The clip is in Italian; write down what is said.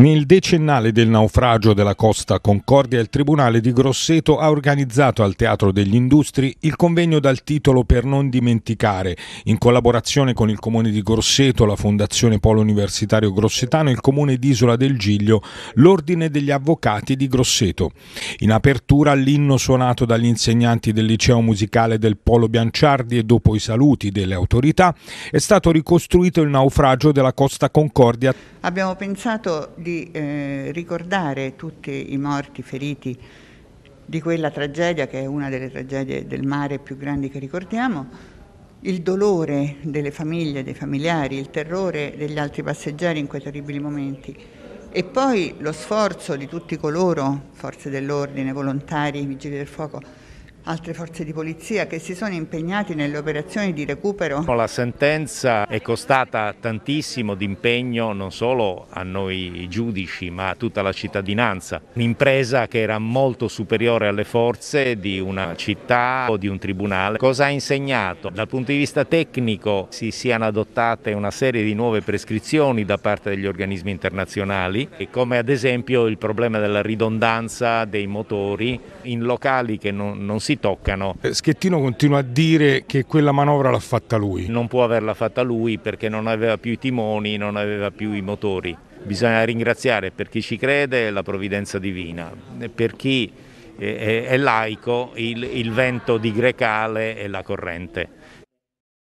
Nel decennale del naufragio della Costa Concordia, il Tribunale di Grosseto ha organizzato al Teatro degli Industri il convegno dal titolo Per non dimenticare, in collaborazione con il Comune di Grosseto, la Fondazione Polo Universitario Grossetano, e il Comune di Isola del Giglio, l'Ordine degli Avvocati di Grosseto. In apertura l'inno suonato dagli insegnanti del liceo musicale del Polo Bianciardi e dopo i saluti delle autorità è stato ricostruito il naufragio della Costa Concordia. Abbiamo pensato di di eh, ricordare tutti i morti, feriti di quella tragedia, che è una delle tragedie del mare più grandi che ricordiamo, il dolore delle famiglie, dei familiari, il terrore degli altri passeggeri in quei terribili momenti e poi lo sforzo di tutti coloro, forze dell'ordine, volontari, vigili del fuoco, altre forze di polizia che si sono impegnati nelle operazioni di recupero. La sentenza è costata tantissimo di impegno non solo a noi giudici ma a tutta la cittadinanza. Un'impresa che era molto superiore alle forze di una città o di un tribunale. Cosa ha insegnato? Dal punto di vista tecnico si siano adottate una serie di nuove prescrizioni da parte degli organismi internazionali come ad esempio il problema della ridondanza dei motori in locali che non, non si toccano. Eh, Schettino continua a dire che quella manovra l'ha fatta lui. Non può averla fatta lui perché non aveva più i timoni, non aveva più i motori. Bisogna ringraziare per chi ci crede la provvidenza divina, per chi è laico il, il vento di Grecale e la corrente.